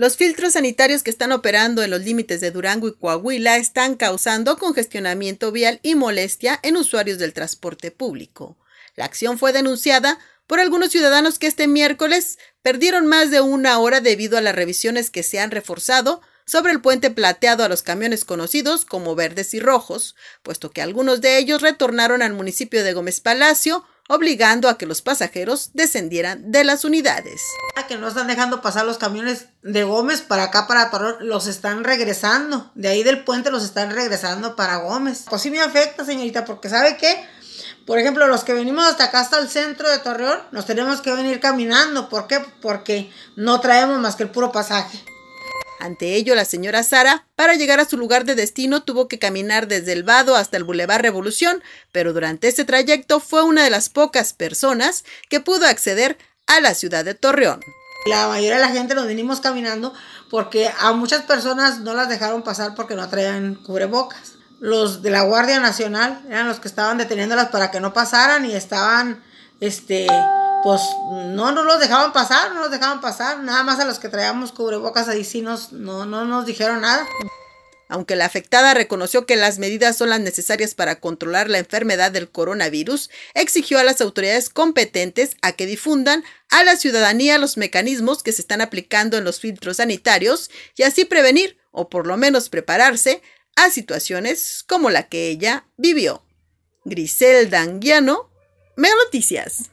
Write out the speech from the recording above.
Los filtros sanitarios que están operando en los límites de Durango y Coahuila están causando congestionamiento vial y molestia en usuarios del transporte público. La acción fue denunciada por algunos ciudadanos que este miércoles perdieron más de una hora debido a las revisiones que se han reforzado sobre el puente plateado a los camiones conocidos como verdes y rojos, puesto que algunos de ellos retornaron al municipio de Gómez Palacio obligando a que los pasajeros descendieran de las unidades. A ah, que no están dejando pasar los camiones de Gómez para acá, para Torreón, los están regresando. De ahí del puente los están regresando para Gómez. Pues sí me afecta, señorita, porque ¿sabe qué? Por ejemplo, los que venimos hasta acá, hasta el centro de Torreón, nos tenemos que venir caminando. ¿Por qué? Porque no traemos más que el puro pasaje. Ante ello, la señora Sara, para llegar a su lugar de destino, tuvo que caminar desde el vado hasta el Boulevard Revolución, pero durante este trayecto fue una de las pocas personas que pudo acceder a la ciudad de Torreón. La mayoría de la gente nos vinimos caminando porque a muchas personas no las dejaron pasar porque no traían cubrebocas. Los de la Guardia Nacional eran los que estaban deteniéndolas para que no pasaran y estaban, este, pues no nos los dejaban pasar, no los dejaban pasar, nada más a los que traíamos cubrebocas ahí sí no, no nos dijeron nada. Aunque la afectada reconoció que las medidas son las necesarias para controlar la enfermedad del coronavirus, exigió a las autoridades competentes a que difundan a la ciudadanía los mecanismos que se están aplicando en los filtros sanitarios y así prevenir, o por lo menos prepararse, a situaciones como la que ella vivió. Griselda Anguiano, Mega Noticias.